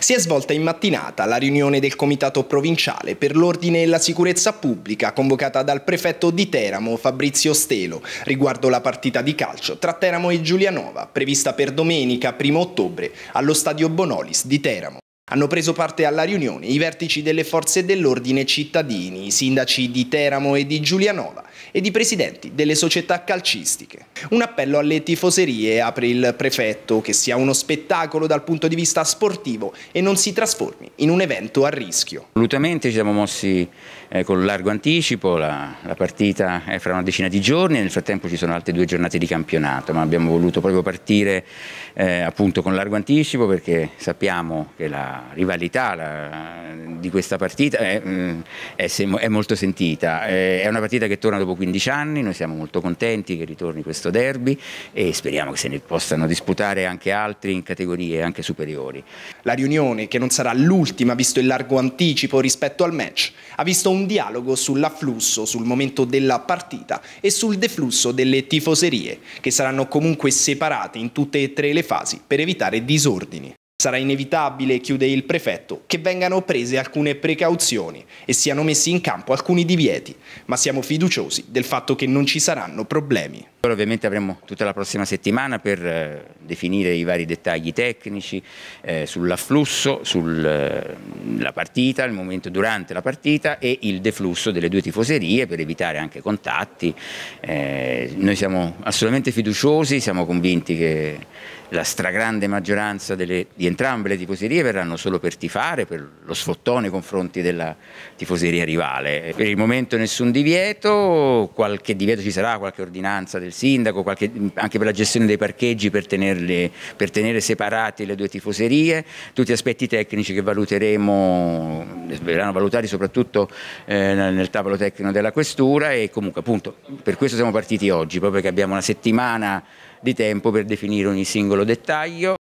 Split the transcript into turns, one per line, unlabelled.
Si è svolta in mattinata la riunione del Comitato Provinciale per l'Ordine e la Sicurezza Pubblica convocata dal prefetto di Teramo Fabrizio Stelo riguardo la partita di calcio tra Teramo e Giulianova prevista per domenica 1 ottobre allo stadio Bonolis di Teramo. Hanno preso parte alla riunione i vertici delle forze dell'ordine cittadini, i sindaci di Teramo e di Giulianova, e di presidenti delle società calcistiche. Un appello alle tifoserie apre il prefetto che sia uno spettacolo dal punto di vista sportivo e non si trasformi in un evento a rischio.
Assolutamente ci siamo mossi eh, con largo anticipo, la, la partita è fra una decina di giorni e nel frattempo ci sono altre due giornate di campionato, ma abbiamo voluto proprio partire eh, appunto con largo anticipo perché sappiamo che la rivalità la, di questa partita è, mm, è, è molto sentita, eh, è una partita che torna dopo dopo 15 anni, noi siamo molto contenti che ritorni questo derby e speriamo che se ne possano disputare anche altri in categorie anche superiori.
La riunione, che non sarà l'ultima visto il largo anticipo rispetto al match, ha visto un dialogo sull'afflusso, sul momento della partita e sul deflusso delle tifoserie, che saranno comunque separate in tutte e tre le fasi per evitare disordini. Sarà inevitabile, chiude il prefetto, che vengano prese alcune precauzioni e siano messi in campo alcuni divieti, ma siamo fiduciosi del fatto che non ci saranno problemi. Ora ovviamente avremo
tutta la prossima settimana per eh, definire i vari dettagli tecnici eh, sull'afflusso, sulla eh, partita, il momento durante la partita e il deflusso delle due tifoserie per evitare anche contatti. Eh, noi siamo assolutamente fiduciosi, siamo convinti che la stragrande maggioranza delle, di entrambe le tifoserie verranno solo per tifare, per lo sfottone nei confronti della tifoseria rivale. Per il momento nessun divieto, qualche divieto ci sarà, qualche ordinanza del del sindaco, qualche, anche per la gestione dei parcheggi, per, tenerle, per tenere separate le due tifoserie, tutti aspetti tecnici che valuteremo, verranno valutati soprattutto eh, nel tavolo tecnico della questura e comunque appunto per questo siamo partiti oggi, proprio perché abbiamo una settimana di tempo per definire ogni singolo dettaglio.